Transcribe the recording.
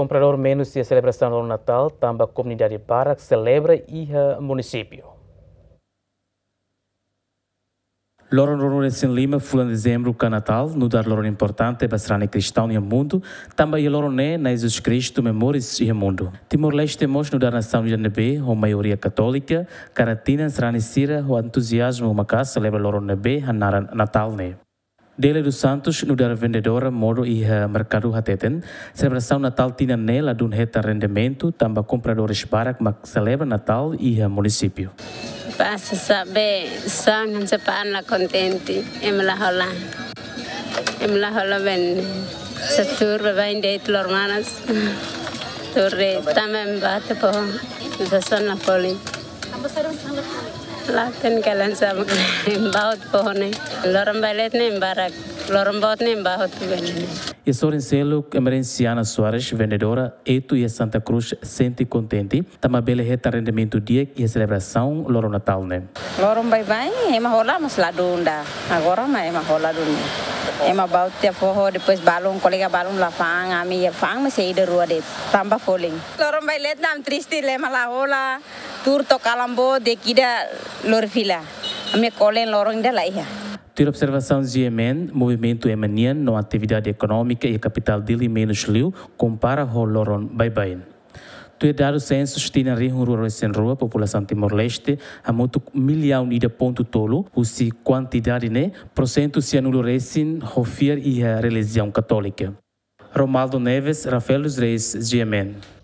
comprador menos e a celebração do Natal, também a comunidade para que celebra e o é município. Loro Rorores em Lima foi em dezembro que é Natal, no dar loro importante para é ser cristão e mundo, também loro né na Jesus Cristo memórias e mundo. Timor-Leste temos no dar nação de nebe, ou maioria católica, caratina será Sira, o entusiasmo uma casa celebra loro nebe a Natal né. Dele dos Santos no dar vendedora modo e eh, mercado hateten, celebração Natal tina nela dun reta rendimento, tamba compradores barak que celebra Natal e eh, município. Passa saber, são sang hanse panla contente, em la rola. Em la rola ben, se turba ben deit lormanas. Turre, tamen bate po, da son la poli. Ambassador Poli. Laten kalian sama bahut pohone. Lorong balet ne barak, lorong bahut ne bahut gani. E Sorenseluk Emerenciana Suarez vendedora, itu ya Santa Cruz senti contente. Tama bele heta rendimento dia ya a celebração Loro Natal, né? Loro vai bem, ema hola mas ladunda. Agora mah ema hola dunia. Ema baut te ya poho depois balão, kolega balão lá fang, a ya minha fang, mas aí de rua de tamba foling. Loro vai let nam tristi lema lá hola. tur to calambo de kida lor vila. Ame colen lorong da laiha. Ter observação de Yemen, movimento emanian, no atividade econômica e capital dele menos liu, compara o loron baibain. Tu dado censo stina rihun rural sen rua população Timor-Leste a muito milhão ida ponto tolo, o si quantidade né, procento se anulo resin hofier e a religião católica. Romaldo Neves, Rafael dos Reis, Yemen.